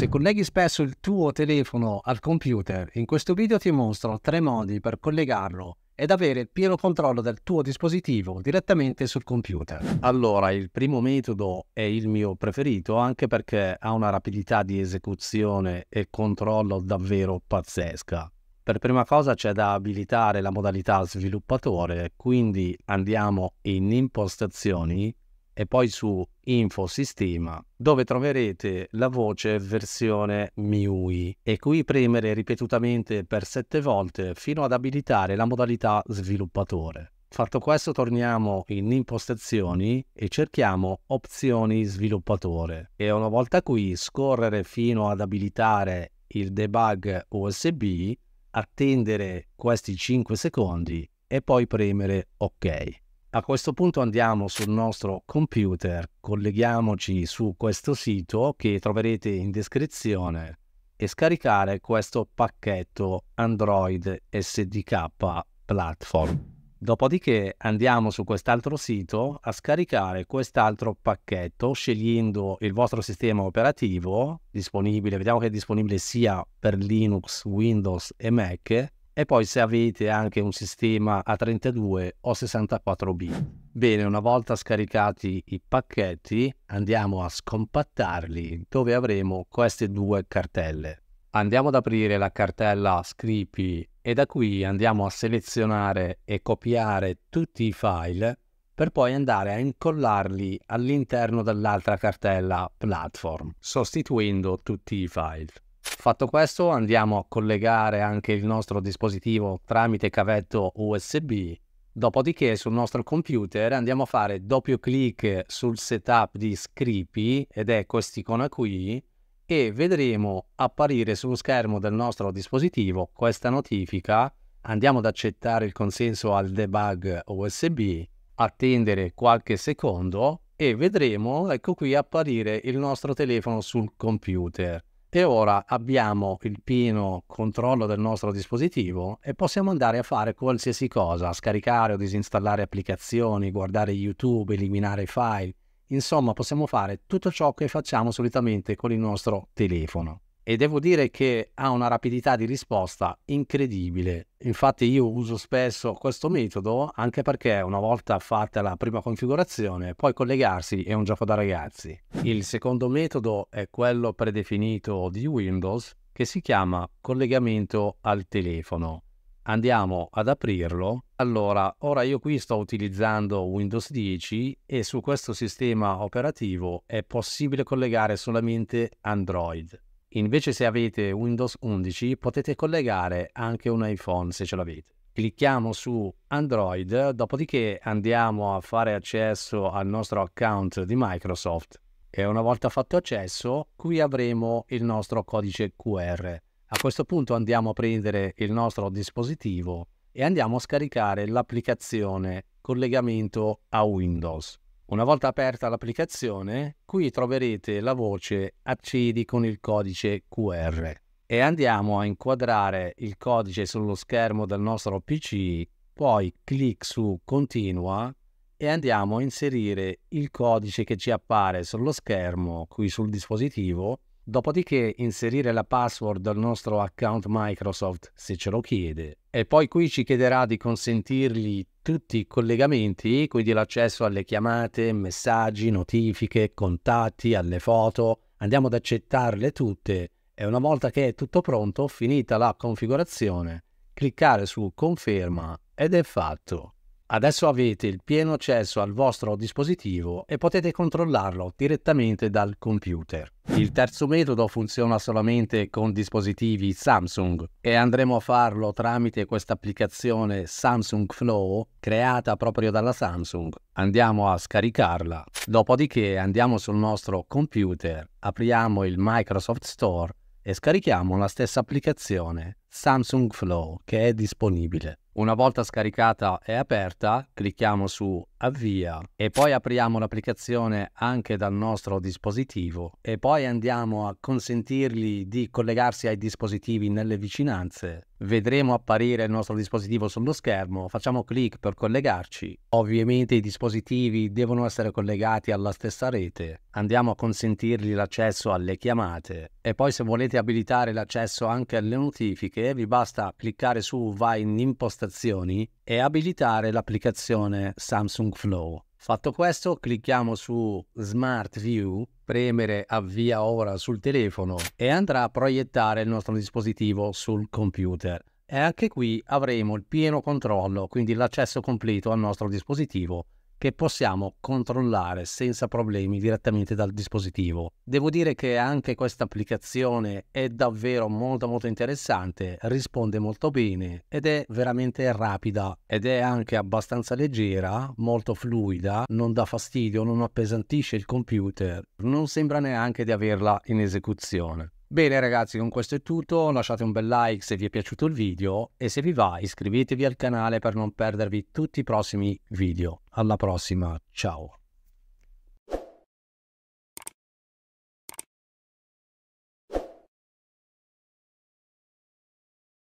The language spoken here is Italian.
se colleghi spesso il tuo telefono al computer, in questo video ti mostro tre modi per collegarlo ed avere il pieno controllo del tuo dispositivo direttamente sul computer. Allora, il primo metodo è il mio preferito anche perché ha una rapidità di esecuzione e controllo davvero pazzesca. Per prima cosa c'è da abilitare la modalità sviluppatore, quindi andiamo in impostazioni e poi su Infosistema, dove troverete la voce versione MIUI e qui premere ripetutamente per sette volte fino ad abilitare la modalità sviluppatore. Fatto questo torniamo in impostazioni e cerchiamo opzioni sviluppatore e una volta qui scorrere fino ad abilitare il debug USB, attendere questi 5 secondi e poi premere ok. A questo punto andiamo sul nostro computer, colleghiamoci su questo sito che troverete in descrizione e scaricare questo pacchetto Android SDK Platform. Dopodiché andiamo su quest'altro sito a scaricare quest'altro pacchetto scegliendo il vostro sistema operativo disponibile, vediamo che è disponibile sia per Linux, Windows e Mac e poi se avete anche un sistema a 32 o 64B. Bene, una volta scaricati i pacchetti andiamo a scompattarli dove avremo queste due cartelle. Andiamo ad aprire la cartella Scripi e da qui andiamo a selezionare e copiare tutti i file per poi andare a incollarli all'interno dell'altra cartella Platform, sostituendo tutti i file. Fatto questo andiamo a collegare anche il nostro dispositivo tramite cavetto USB, dopodiché sul nostro computer andiamo a fare doppio clic sul setup di Scripi ed è quest'icona qui e vedremo apparire sullo schermo del nostro dispositivo questa notifica andiamo ad accettare il consenso al debug USB, attendere qualche secondo e vedremo, ecco qui, apparire il nostro telefono sul computer e ora abbiamo il pieno controllo del nostro dispositivo e possiamo andare a fare qualsiasi cosa, scaricare o disinstallare applicazioni, guardare YouTube, eliminare file, insomma possiamo fare tutto ciò che facciamo solitamente con il nostro telefono e devo dire che ha una rapidità di risposta incredibile. Infatti io uso spesso questo metodo anche perché una volta fatta la prima configurazione poi collegarsi è un gioco da ragazzi. Il secondo metodo è quello predefinito di Windows che si chiama collegamento al telefono. Andiamo ad aprirlo. Allora, ora io qui sto utilizzando Windows 10 e su questo sistema operativo è possibile collegare solamente Android. Invece se avete Windows 11 potete collegare anche un iPhone se ce l'avete. Clicchiamo su Android, dopodiché andiamo a fare accesso al nostro account di Microsoft e una volta fatto accesso qui avremo il nostro codice QR. A questo punto andiamo a prendere il nostro dispositivo e andiamo a scaricare l'applicazione collegamento a Windows. Una volta aperta l'applicazione, qui troverete la voce Accedi con il codice QR e andiamo a inquadrare il codice sullo schermo del nostro PC, poi clic su Continua e andiamo a inserire il codice che ci appare sullo schermo qui sul dispositivo Dopodiché inserire la password al nostro account Microsoft se ce lo chiede e poi qui ci chiederà di consentirgli tutti i collegamenti, quindi l'accesso alle chiamate, messaggi, notifiche, contatti, alle foto. Andiamo ad accettarle tutte e una volta che è tutto pronto, finita la configurazione, cliccare su conferma ed è fatto. Adesso avete il pieno accesso al vostro dispositivo e potete controllarlo direttamente dal computer. Il terzo metodo funziona solamente con dispositivi Samsung e andremo a farlo tramite questa applicazione Samsung Flow creata proprio dalla Samsung. Andiamo a scaricarla, dopodiché andiamo sul nostro computer, apriamo il Microsoft Store e scarichiamo la stessa applicazione Samsung Flow che è disponibile. Una volta scaricata e aperta, clicchiamo su Avvia e poi apriamo l'applicazione anche dal nostro dispositivo e poi andiamo a consentirgli di collegarsi ai dispositivi nelle vicinanze. Vedremo apparire il nostro dispositivo sullo schermo, facciamo clic per collegarci. Ovviamente i dispositivi devono essere collegati alla stessa rete. Andiamo a consentirgli l'accesso alle chiamate e poi se volete abilitare l'accesso anche alle notifiche che vi basta cliccare su Vai in impostazioni e abilitare l'applicazione Samsung Flow. Fatto questo, clicchiamo su Smart View, premere avvia ora sul telefono e andrà a proiettare il nostro dispositivo sul computer. E anche qui avremo il pieno controllo, quindi l'accesso completo al nostro dispositivo che possiamo controllare senza problemi direttamente dal dispositivo. Devo dire che anche questa applicazione è davvero molto molto interessante, risponde molto bene ed è veramente rapida ed è anche abbastanza leggera, molto fluida, non dà fastidio, non appesantisce il computer, non sembra neanche di averla in esecuzione. Bene ragazzi, con questo è tutto, lasciate un bel like se vi è piaciuto il video e se vi va iscrivetevi al canale per non perdervi tutti i prossimi video. Alla prossima, ciao!